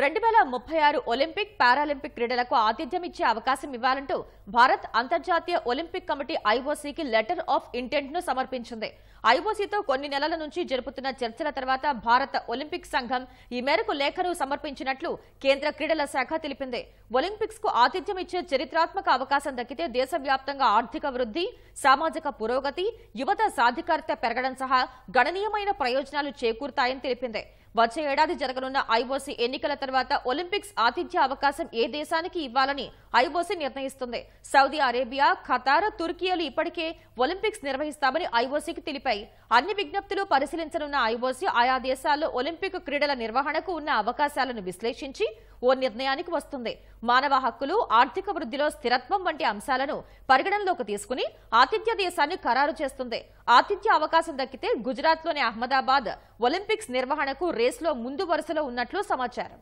రెండు వేల ముప్పై ఆరు ఒలింపిక్ పారాలింపిక్ క్రీడలకు ఆతిథ్యం ఇచ్చే అవకాశం ఇవ్వాలంటూ భారత్ అంతర్జాతీయ ఒలింపిక్ కమిటీ ఐఓసీకి లెటర్ ఆఫ్ ఇంటెంట్ ను సమర్పించింది ఐఓసీతో కొన్ని నెలల నుంచి జరుపుతున్న చర్చల తర్వాత భారత ఒలింపిక్ సంఘం ఈ మేరకు లేఖను సమర్పించినట్లు కేంద్ర క్రీడల శాఖ తెలిపింది ఒలింపిక్స్ కు ఆతిథ్యం ఇచ్చే చరిత్రాత్మక అవకాశం దక్కితే దేశవ్యాప్తంగా ఆర్థిక వృద్ధి సామాజిక పురోగతి యువత సాధికారత పెరగడం సహా గణనీయమైన ప్రయోజనాలు చేకూరుతాయని తెలిపింది వచ్చే ఏడాది జరగనున్న ఐఓసీ ఎన్నికల తర్వాత ఒలింపిక్స్ ఆతిథ్య అవకాశం ఏ దేశానికి ఇవ్వాలని ఐఓసీ నిర్ణయిస్తుంది సౌదీ అరేబియా ఖతార్ తుర్కియాలు ఇప్పటికే ఒలింపిక్స్ నిర్వహిస్తామని ఐఓసీకి తెలిపాయి అన్ని విజ్ఞప్తులు పరిశీలించనున్న ఐఓసీ ఆయా దేశాల్లో ఒలింపిక్ క్రీడల నిర్వహణకు ఉన్న అవకాశాలను విశ్లేషించి ఓ నిర్ణయానికి వస్తుంది మానవ హక్కులు ఆర్థిక వృద్ధిలో స్థిరత్వం వంటి అంశాలను పరిగణనలోకి తీసుకుని ఆతిథ్య దేశాన్ని ఖరారు చేస్తుంది ఆతిథ్య అవకాశం దక్కితే గుజరాత్లోని అహ్మదాబాద్ ఒలింపిక్స్ నిర్వహణకు రేసులో ముందు వరుసలో ఉన్నట్లు సమాచారం